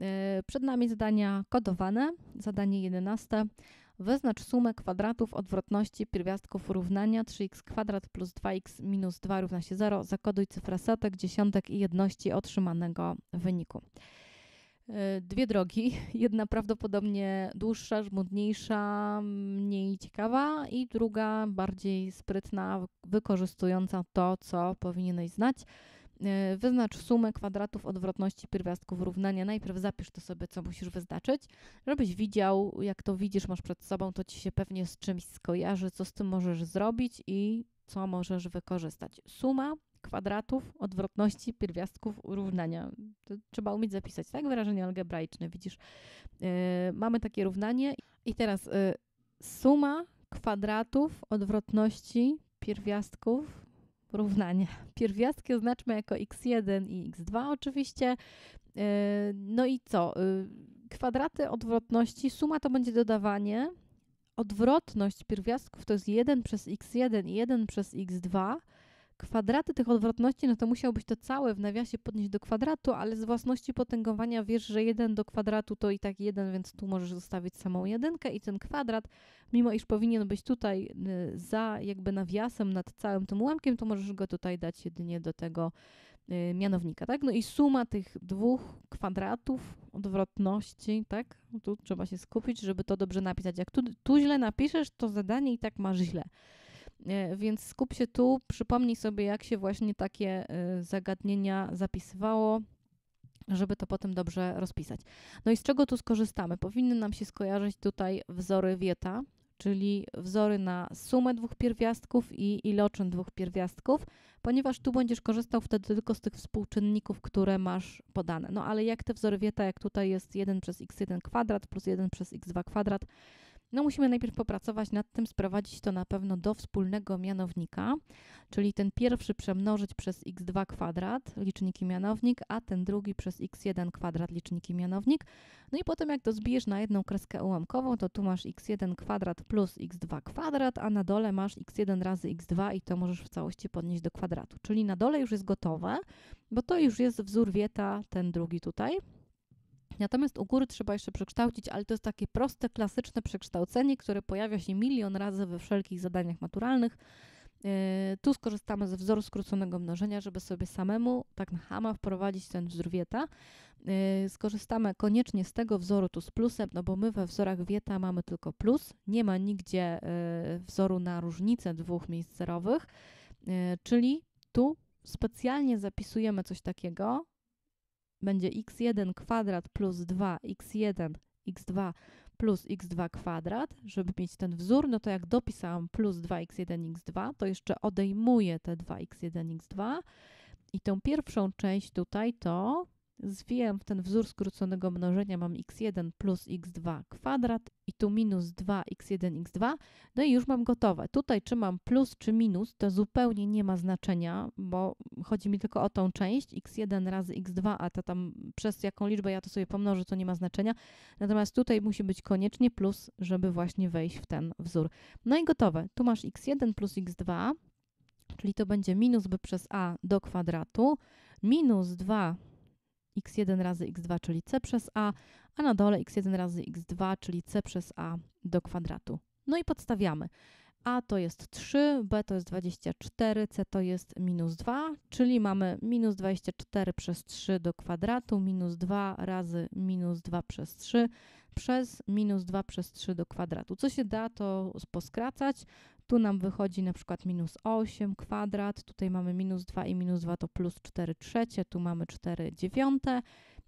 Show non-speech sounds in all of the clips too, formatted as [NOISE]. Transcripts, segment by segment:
E, przed nami zadania kodowane. Zadanie 11. Wyznacz sumę kwadratów odwrotności pierwiastków równania 3 x kwadrat plus 2x minus 2 równa się 0. Zakoduj cyfra setek, dziesiątek i jedności otrzymanego wyniku. E, dwie drogi. [LAUGHS] Jedna prawdopodobnie dłuższa, żmudniejsza, mniej ciekawa, i druga bardziej sprytna, wykorzystująca to, co powinieneś znać. Y, wyznacz sumę kwadratów odwrotności pierwiastków równania. Najpierw zapisz to sobie, co musisz wyznaczyć, żebyś widział, jak to widzisz, masz przed sobą, to ci się pewnie z czymś skojarzy, co z tym możesz zrobić i co możesz wykorzystać. Suma kwadratów odwrotności pierwiastków równania. To trzeba umieć zapisać, tak? Wyrażenie algebraiczne, widzisz. Yy, mamy takie równanie i teraz yy, suma kwadratów odwrotności pierwiastków porównanie. Pierwiastki oznaczmy jako x1 i x2 oczywiście. E, no i co? E, kwadraty odwrotności, suma to będzie dodawanie. Odwrotność pierwiastków to jest 1 przez x1 i 1 przez x2 kwadraty tych odwrotności, no to musiałbyś to całe w nawiasie podnieść do kwadratu, ale z własności potęgowania wiesz, że 1 do kwadratu to i tak 1, więc tu możesz zostawić samą jedynkę i ten kwadrat, mimo iż powinien być tutaj y, za jakby nawiasem nad całym tym ułamkiem, to możesz go tutaj dać jedynie do tego y, mianownika, tak? No i suma tych dwóch kwadratów odwrotności, tak? Tu trzeba się skupić, żeby to dobrze napisać. Jak tu, tu źle napiszesz, to zadanie i tak masz źle. E, więc skup się tu, przypomnij sobie, jak się właśnie takie e, zagadnienia zapisywało, żeby to potem dobrze rozpisać. No i z czego tu skorzystamy? Powinny nam się skojarzyć tutaj wzory wieta, czyli wzory na sumę dwóch pierwiastków i iloczyn dwóch pierwiastków, ponieważ tu będziesz korzystał wtedy tylko z tych współczynników, które masz podane. No ale jak te wzory wieta, jak tutaj jest 1 przez x1 kwadrat plus 1 przez x2 kwadrat, no musimy najpierw popracować nad tym, sprowadzić to na pewno do wspólnego mianownika, czyli ten pierwszy przemnożyć przez x2 kwadrat, liczniki mianownik, a ten drugi przez x1 kwadrat, liczniki mianownik. No i potem jak to zbijesz na jedną kreskę ułamkową, to tu masz x1 kwadrat plus x2 kwadrat, a na dole masz x1 razy x2 i to możesz w całości podnieść do kwadratu. Czyli na dole już jest gotowe, bo to już jest wzór wieta, ten drugi tutaj, Natomiast u góry trzeba jeszcze przekształcić, ale to jest takie proste, klasyczne przekształcenie, które pojawia się milion razy we wszelkich zadaniach maturalnych. Yy, tu skorzystamy ze wzoru skróconego mnożenia, żeby sobie samemu tak na hama wprowadzić ten wzór wieta. Yy, skorzystamy koniecznie z tego wzoru tu z plusem, no bo my we wzorach wieta mamy tylko plus. Nie ma nigdzie yy, wzoru na różnicę dwóch miejsc zerowych, czyli tu specjalnie zapisujemy coś takiego, będzie x1 kwadrat plus 2x1 x2 plus x2 kwadrat, żeby mieć ten wzór, no to jak dopisałam plus 2x1 x2, to jeszcze odejmuję te 2x1 x2 i tą pierwszą część tutaj to Zwijam w ten wzór skróconego mnożenia, mam x1 plus x2 kwadrat i tu minus 2x1, x2, no i już mam gotowe. Tutaj czy mam plus czy minus, to zupełnie nie ma znaczenia, bo chodzi mi tylko o tą część x1 razy x2, a to tam przez jaką liczbę ja to sobie pomnożę, to nie ma znaczenia. Natomiast tutaj musi być koniecznie plus, żeby właśnie wejść w ten wzór. No i gotowe. Tu masz x1 plus x2, czyli to będzie minus b przez a do kwadratu, minus 2 x1 razy x2, czyli c przez a, a na dole x1 razy x2, czyli c przez a do kwadratu. No i podstawiamy. A to jest 3, B to jest 24, C to jest minus 2, czyli mamy minus 24 przez 3 do kwadratu, minus 2 razy minus 2 przez 3 przez minus 2 przez 3 do kwadratu. Co się da, to poskracać. Tu nam wychodzi na przykład minus 8 kwadrat, tutaj mamy minus 2 i minus 2 to plus 4 trzecie, tu mamy 4 dziewiąte,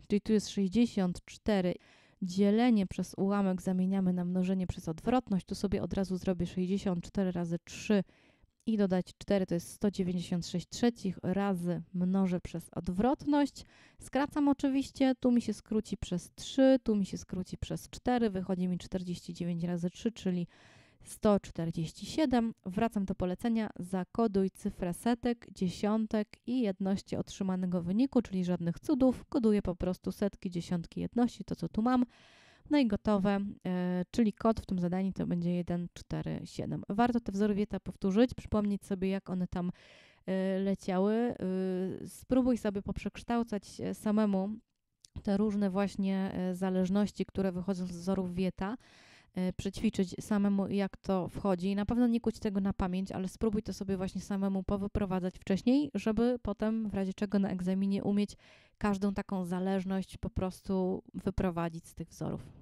czyli tu jest 64 dzielenie przez ułamek zamieniamy na mnożenie przez odwrotność, tu sobie od razu zrobię 64 razy 3 i dodać 4 to jest 196 trzecich razy mnożę przez odwrotność. Skracam oczywiście, tu mi się skróci przez 3, tu mi się skróci przez 4, wychodzi mi 49 razy 3, czyli 147. Wracam do polecenia. Zakoduj cyfrę setek, dziesiątek i jedności otrzymanego wyniku, czyli żadnych cudów. Koduję po prostu setki, dziesiątki, jedności, to co tu mam. No i gotowe, e, czyli kod w tym zadaniu to będzie 147. Warto te wzory wieta powtórzyć, przypomnieć sobie, jak one tam e, leciały. E, spróbuj sobie poprzekształcać samemu te różne właśnie zależności, które wychodzą z wzorów wieta. E, przećwiczyć samemu, jak to wchodzi. I na pewno nie kuć tego na pamięć, ale spróbuj to sobie właśnie samemu powyprowadzać wcześniej, żeby potem w razie czego na egzaminie umieć każdą taką zależność po prostu wyprowadzić z tych wzorów.